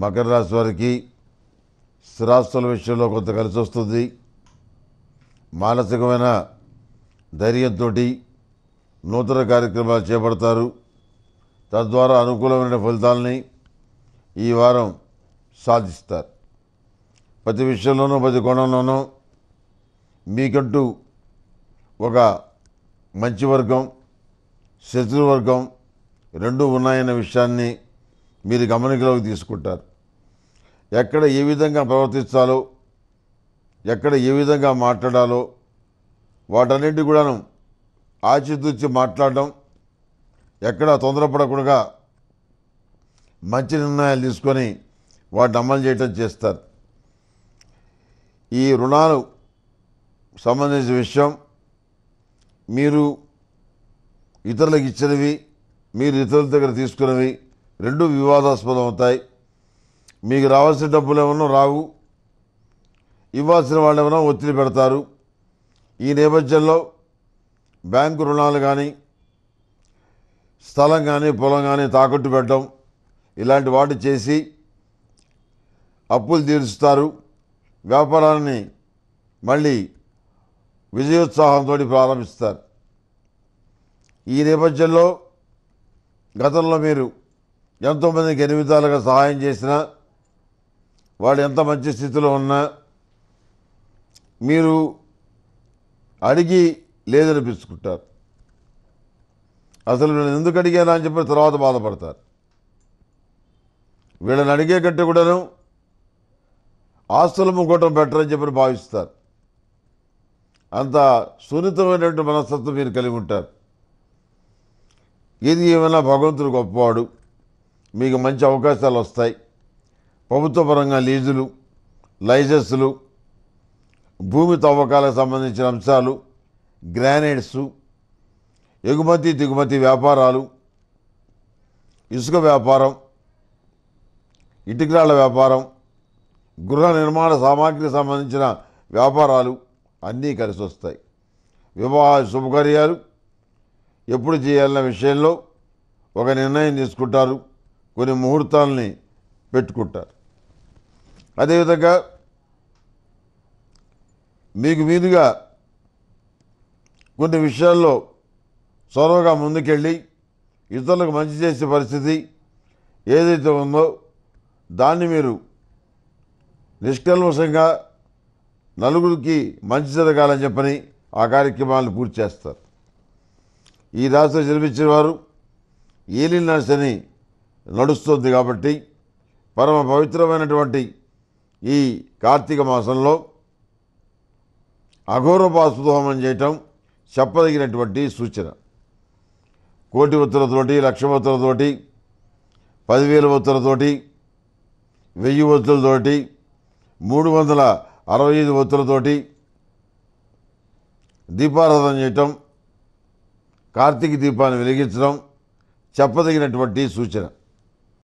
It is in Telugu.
మకర రాశి వారికి స్థిరాస్తుల విషయంలో కొంత కలిసి వస్తుంది మానసికమైన ధైర్యంతో నూతన కార్యక్రమాలు చేపడతారు తద్వారా అనుకూలమైన ఫలితాలని ఈ వారం సాధిస్తారు ప్రతి విషయంలోనూ ప్రతి కోణంలోనూ మీకంటూ ఒక మంచి వర్గం శత్రువర్గం రెండు ఉన్నాయనే విషయాన్ని మీరు గమనికలోకి తీసుకుంటారు ఎక్కడ ఏ విధంగా ప్రవర్తించాలో ఎక్కడ ఏ విధంగా మాట్లాడాలో వాటన్నింటి కూడాను ఆచితూచి మాట్లాడడం ఎక్కడ తొందరపడకుండా మంచి నిర్ణయాలు తీసుకొని వాటిని అమలు చేయటం చేస్తారు ఈ రుణాలు సంబంధించిన విషయం మీరు ఇతరులకు ఇచ్చినవి మీరు ఇతరుల దగ్గర తీసుకున్నవి రెండు వివాదాస్పదం అవుతాయి మీకు రావాల్సిన డబ్బులు ఏమన్నా రావు ఇవ్వాల్సిన వాళ్ళు ఏమైనా ఒత్తిడి పెడతారు ఈ నేపథ్యంలో బ్యాంకు రుణాలు కానీ స్థలం కానీ పొలం కానీ తాకట్టు పెట్టడం ఇలాంటి వాటి చేసి అప్పులు తీరుస్తారు వ్యాపారాన్ని మళ్ళీ విజయోత్సాహంతో ప్రారంభిస్తారు ఈ నేపథ్యంలో గతంలో మీరు ఎంతోమందికి ఎనిమిదాలుగా సహాయం చేసినా వాళ్ళు ఎంత మంచి స్థితిలో ఉన్నా మీరు అడిగి లేదనిపించుకుంటారు అసలు నేను ఎందుకు అడిగానా అని చెప్పి తర్వాత బాధపడతారు వీళ్ళని అడిగే కంటే కూడాను ఆస్తులు ముగ్గటం బెటర్ అని చెప్పి భావిస్తారు అంత సున్నితమైనటువంటి మనస్తత్వం మీరు కలిగి ఉంటారు ఇది ఏమైనా భగవంతుడు గొప్పవాడు మీకు మంచి అవకాశాలు వస్తాయి ప్రభుత్వ పరంగా లీజులు లైసెన్సులు భూమి తవ్వకాలకు సంబంధించిన అంశాలు గ్రానైట్స్ ఎగుమతి దిగుమతి వ్యాపారాలు ఇసుక వ్యాపారం ఇటుకరాళ్ళ వ్యాపారం గృహ నిర్మాణ సామాగ్రికి సంబంధించిన వ్యాపారాలు అన్నీ కలిసి వస్తాయి వివాహ శుభకార్యాలు ఎప్పుడు చేయాలన్న విషయంలో ఒక నిర్ణయం తీసుకుంటారు కొన్ని ముహూర్తాలని పెట్టుకుంటారు అదేవిధంగా మీకు మీదుగా కొన్ని విషయాల్లో సొరవగా ముందుకెళ్ళి ఇతరులకు మంచి చేసే పరిస్థితి ఏదైతే ఉందో దాన్ని మీరు నిష్కల్మశంగా నలుగురికి మంచి జరగాలని చెప్పని ఆ కార్యక్రమాలను పూర్తి చేస్తారు ఈ రాశిలో జన్మించిన వారు అని నడుస్తుంది కాబట్టి పరమ పవిత్రమైనటువంటి ఈ కార్తీక మాసంలో హోమం చేయటం చెప్పదగినటువంటి సూచన కోటి ఒత్తులతోటి లక్ష ఒత్తులతోటి పదివేల ఒత్తులతోటి వెయ్యి ఒత్తులతోటి మూడు వందల అరవై ఐదు ఒత్తులతోటి దీపారాధన చేయటం కార్తీక దీపాన్ని వెలిగించడం చెప్పదగినటువంటి సూచన